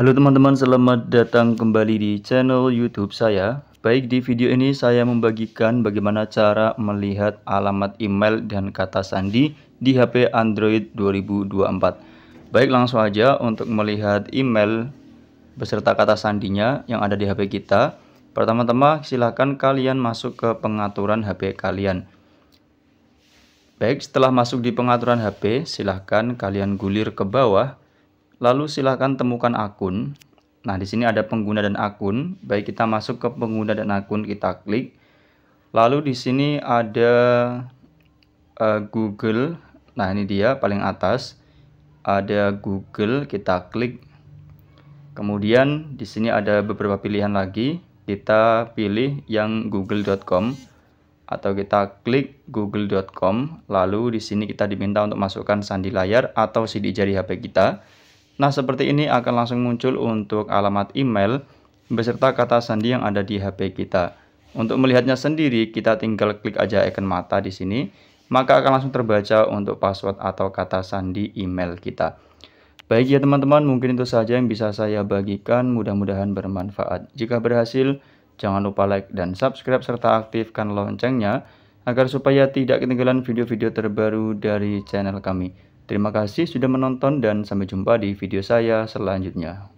Halo teman-teman, selamat datang kembali di channel YouTube saya. Baik, di video ini saya membagikan bagaimana cara melihat alamat email dan kata sandi di HP Android 2024. Baik, langsung aja untuk melihat email beserta kata sandinya yang ada di HP kita. Pertama-tama, silahkan kalian masuk ke pengaturan HP kalian. Baik, setelah masuk di pengaturan HP, silahkan kalian gulir ke bawah Lalu silahkan temukan akun. Nah, di sini ada pengguna dan akun. Baik, kita masuk ke pengguna dan akun, kita klik. Lalu di sini ada uh, Google. Nah, ini dia paling atas. Ada Google, kita klik. Kemudian di sini ada beberapa pilihan lagi. Kita pilih yang google.com atau kita klik google.com. Lalu di sini kita diminta untuk masukkan sandi layar atau sidik jari HP kita. Nah, seperti ini akan langsung muncul untuk alamat email beserta kata sandi yang ada di HP kita. Untuk melihatnya sendiri, kita tinggal klik aja icon mata di sini, maka akan langsung terbaca untuk password atau kata sandi email kita. Baik ya teman-teman, mungkin itu saja yang bisa saya bagikan, mudah-mudahan bermanfaat. Jika berhasil, jangan lupa like dan subscribe serta aktifkan loncengnya agar supaya tidak ketinggalan video-video terbaru dari channel kami. Terima kasih sudah menonton dan sampai jumpa di video saya selanjutnya.